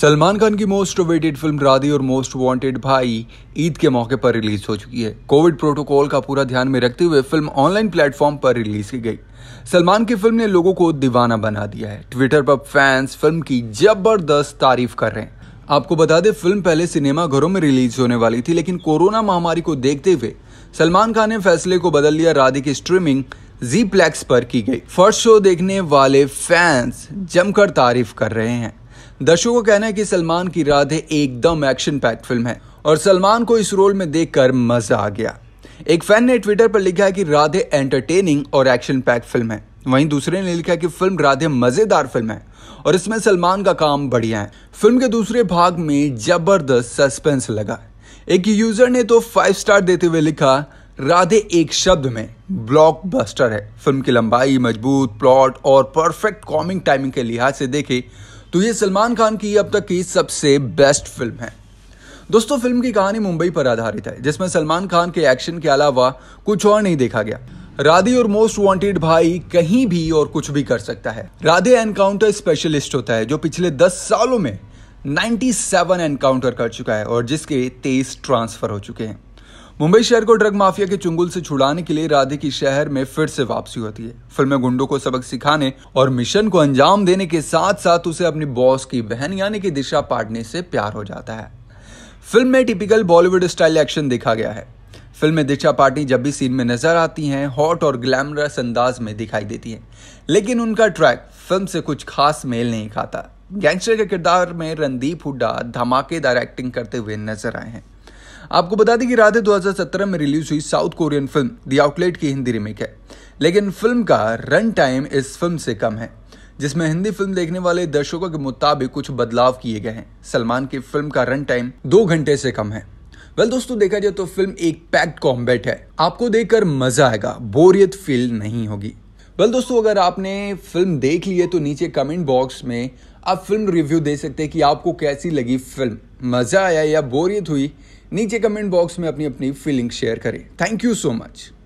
सलमान खान की most weighted film Radhe और most wanted भाई ईद के मौके पर रिलीज हो चुकी है कोविड प्रोटोकॉल का पूरा ध्यान में रखते हुए फिल्म ऑनलाइन प्लेटफॉर्म पर रिलीज की गई सलमान की फिल्म ने लोगों को दीवाना बना दिया है ट्विटर पर फैंस फिल्म की जबरदस्त तारीफ कर रहे हैं आपको बता दें फिल्म पहले सिनेमा घरों में रिलीज होने वाली थी लेकिन कोरोना महामारी को देखते हुए सलमान खान ने फैसले को बदल लिया राधे की स्ट्रीमिंग जी प्लेक्स पर की गई फर्स्ट शो देखने वाले फैंस जमकर तारीफ कर रहे हैं दर्शकों का कहना है कि सलमान की राधे एकदम एक्शन पैक्ट फिल्म है और सलमान को इस रोल में देखकर मजा आ गया एक फैन ने ट्विटर पर लिखा है कि राधे एंटरटेनिंग और एक्शन पैक फिल्म है वहीं दूसरे ने लिखा कि फिल्म राधे मजेदार फिल्म है और इसमें सलमान का काम बढ़िया है फिल्म के दूसरे भाग में जबरदस्त सस्पेंस लगा एक यूजर ने तो फाइव स्टार देते हुए लिखा राधे एक शब्द में ब्लॉकबस्टर है फिल्म की लंबाई मजबूत प्लॉट और परफेक्ट कॉमिंग टाइमिंग के लिहाज से देखे तो ये सलमान खान की अब तक की सबसे बेस्ट फिल्म है दोस्तों फिल्म की कहानी मुंबई पर आधारित है जिसमें सलमान खान के एक्शन के अलावा कुछ और नहीं देखा गया राधे और मोस्ट वांटेड भाई कहीं भी और कुछ भी कर सकता है राधे एनकाउंटर स्पेशलिस्ट होता है जो पिछले 10 सालों में 97 एनकाउंटर कर चुका है और जिसके तेईस ट्रांसफर हो चुके हैं मुंबई शहर को ड्रग माफिया के चुंगुल से छुड़ाने के लिए राधे की शहर में फिर से वापसी होती है फिल्म गुंडों को सबक सिखाने और मिशन को अंजाम देने के साथ साथ उसे अपनी बॉस की बहन यानी कि दिशा पाटने से प्यार हो जाता है फिल्म में टिपिकल बॉलीवुड स्टाइल एक्शन देखा गया है फिल्म में दिशा पाटनी जब भी सीन में नजर आती हैं हॉट और ग्लैमरस अंदाज में दिखाई देती हैं लेकिन उनका ट्रैक फिल्म से कुछ खास मेल नहीं खाता गैंगस्टर के किरदार में रणदीप हुड्डा धमाकेदार एक्टिंग करते हुए नजर आए हैं आपको बता दें कि राधे 2017 में रिलीज हुई south Korean film the outlaws की हिंदी रिमेक है लेकिन फिल्म का रन टाइम इस फिल्म से कम है जिसमें हिंदी फिल्म देखने वाले दर्शकों के मुताबिक कुछ बदलाव किए गए हैं सलमान की फिल्म का रन टाइम दो घंटे से कम है वेल दोस्तों देखा जाए तो फिल्म एक पैक्ड कॉम्बैट है आपको देखकर मजा आएगा बोरियत फील नहीं होगी वेल well, दोस्तों अगर आपने फिल्म देख ली है तो नीचे कमेंट बॉक्स में आप फिल्म रिव्यू दे सकते हैं कि आपको कैसी लगी फिल्म मज़ा आया या बोरियत हुई नीचे कमेंट बॉक्स में अपनी अपनी फीलिंग शेयर करें थैंक यू सो मच